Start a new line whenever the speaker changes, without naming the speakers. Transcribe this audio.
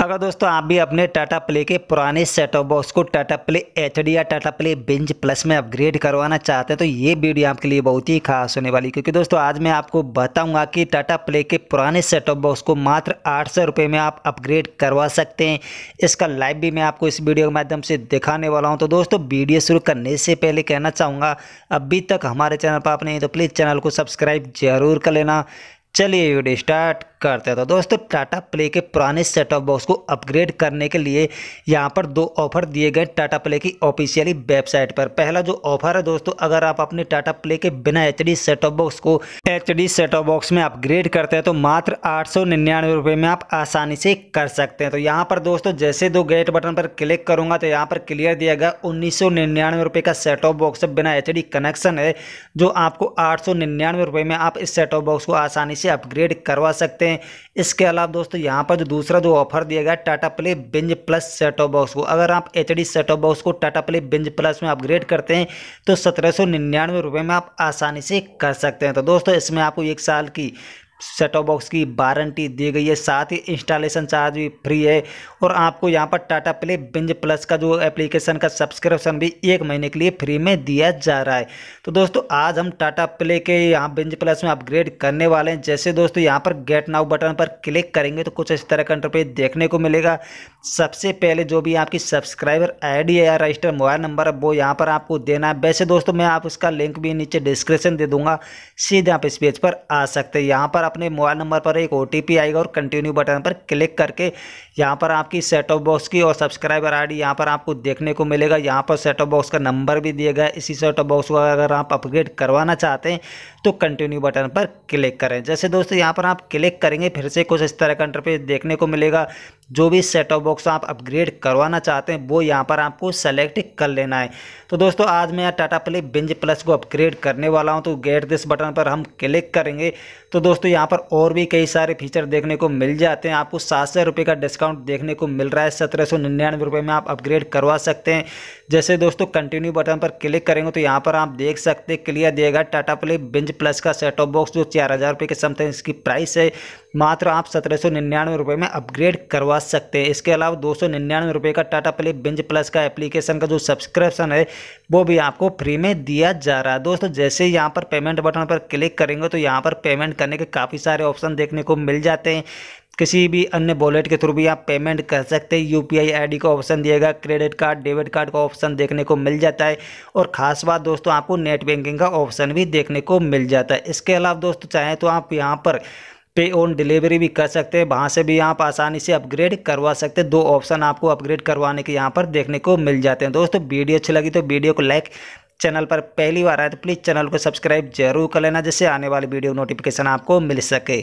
अगर दोस्तों आप भी अपने टाटा प्ले के पुराने सेटअप बॉक्स को टाटा प्ले एच या टाटा प्ले बिंज प्लस में अपग्रेड करवाना चाहते हैं तो ये वीडियो आपके लिए बहुत ही खास होने वाली क्योंकि दोस्तों आज मैं आपको बताऊंगा कि टाटा प्ले के पुराने सेटअप बॉक्स को मात्र आठ सौ में आप अपग्रेड करवा सकते हैं इसका लाइव भी मैं आपको इस वीडियो के माध्यम से दिखाने वाला हूँ तो दोस्तों वीडियो शुरू करने से पहले कहना चाहूँगा अभी तक हमारे चैनल पर आपने तो प्लीज़ चैनल को सब्सक्राइब जरूर कर लेना चलिए वीडियो स्टार्ट करते हैं तो दोस्तों टाटा प्ले के पुराने सेट ऑफ बॉक्स को अपग्रेड करने के लिए यहाँ पर दो ऑफर दिए गए टाटा प्ले की ऑफिशियली वेबसाइट पर पहला जो ऑफर है दोस्तों अगर आप अपने टाटा प्ले के बिना H D set off box को H D set off box में अपग्रेड करते हैं तो मात्र आठ सौ निन्यानवे रुपये में आप आसानी से कर सकते हैं तो यहाँ पर दोस्तों जैसे दो गेट बटन पर क्लिक करूंगा तो यहाँ पर क्लियर दिया गया उन्नीस सौ निन्यानवे रुपये का सेट ऑफ बॉक्स बिना एच डी कनेक्शन है जो आपको आठ सौ निन्यानवे रुपये में आप इस सेट ऑफ बॉक्स को आसानी से अपग्रेड करवा सकते हैं हैं इसके अलावा दोस्तों यहाँ पर जो दूसरा जो ऑफर दिया गया Tata Play Binge Plus set box को अगर आप एच डी सेटो बॉक्स को टाटा प्ले बिंज प्लस में अपग्रेड करते हैं तो सत्रह सौ निन्यानवे रुपये में आप आसानी से कर सकते हैं तो दोस्तों इसमें आपको एक साल की सेट ऑफ बॉक्स की वारंटी दी गई है साथ ही इंस्टॉलेशन चार्ज भी फ्री है और आपको यहाँ पर टाटा प्ले बिंज प्लस का जो एप्लीकेशन का सब्सक्रिप्शन भी एक महीने के लिए फ्री में दिया जा रहा है तो दोस्तों आज हम टाटा प्ले के यहाँ बिंज प्लस में अपग्रेड करने वाले हैं जैसे दोस्तों यहाँ पर गेट नाउ बटन पर क्लिक करेंगे तो कुछ इस तरह का इंटरपे देखने को मिलेगा सबसे पहले जो भी आपकी सब्सक्राइबर आई है या रजिस्टर मोबाइल नंबर है वो यहाँ पर आपको देना है वैसे दोस्तों मैं आप उसका लिंक भी नीचे डिस्क्रिप्शन दे दूँगा सीधे आप इस पेज पर आ सकते हैं यहाँ पर अपने मोबाइल नंबर पर एक ओ आएगा और कंटिन्यू बटन पर क्लिक करके यहाँ पर आपकी सेट ऑफ बॉक्स की और सब्सक्राइबर आई डी यहाँ पर आपको देखने को मिलेगा यहाँ पर सेट ऑफ बॉक्स का नंबर भी दिया गया इसी सेट ऑफ बॉक्स को अगर आप अपग्रेड करवाना चाहते हैं तो कंटिन्यू बटन पर क्लिक करें जैसे दोस्तों यहाँ पर आप क्लिक करेंगे फिर से कुछ इस तरह का इंटरफेस देखने को मिलेगा जो भी सेट ऑफ बॉक्स आप अपग्रेड करवाना चाहते हैं वो यहाँ पर आपको सेलेक्ट कर लेना है तो दोस्तों आज मैं टाटा प्ले बिंज प्लस को अपग्रेड करने वाला हूँ तो गेट दिस बटन पर हम क्लिक करेंगे तो दोस्तों यहाँ पर और भी कई सारे फीचर देखने को मिल जाते हैं आपको सात सौ रुपये का डिस्काउंट देखने को मिल रहा है सत्रह सौ निन्यानवे रुपये में आप अपग्रेड करवा सकते हैं जैसे दोस्तों कंटिन्यू बटन पर क्लिक करेंगे तो यहाँ पर आप देख सकते हैं क्लियर देगा टाटा प्ले बिंज प्लस का सेट ऑफ बॉक्स जो चार हज़ार रुपये के समथिंग इसकी प्राइस है मात्र आप सत्रह सौ निन्यानवे रुपये में अपग्रेड करवा बच सकते हैं इसके अलावा दो सौ निन्यानवे रुपये का टाटा प्ले बिंज प्लस का एप्लीकेशन का जो सब्सक्रिप्शन है वो भी आपको फ्री में दिया जा रहा है दोस्तों जैसे ही यहाँ पर पेमेंट बटन पर क्लिक करेंगे तो यहाँ पर पेमेंट करने के काफ़ी सारे ऑप्शन देखने को मिल जाते हैं किसी भी अन्य वॉलेट के थ्रू भी आप पेमेंट कर सकते हैं यू पी आई का ऑप्शन दिएगा क्रेडिट कार्ड डेबिट कार्ड का ऑप्शन देखने को मिल जाता है और ख़ास बात दोस्तों आपको नेट बैंकिंग का ऑप्शन भी देखने को मिल जाता है इसके अलावा दोस्तों चाहें तो आप यहाँ पर पे ऑन डिलीवरी भी कर सकते हैं वहाँ से भी आप आसानी से अपग्रेड करवा सकते हैं दो ऑप्शन आपको अपग्रेड करवाने के यहाँ पर देखने को मिल जाते हैं दोस्तों वीडियो अच्छी लगी तो वीडियो को लाइक चैनल पर पहली बार आए तो प्लीज़ चैनल को सब्सक्राइब जरूर कर लेना जिससे आने वाली वीडियो नोटिफिकेशन आपको मिल सके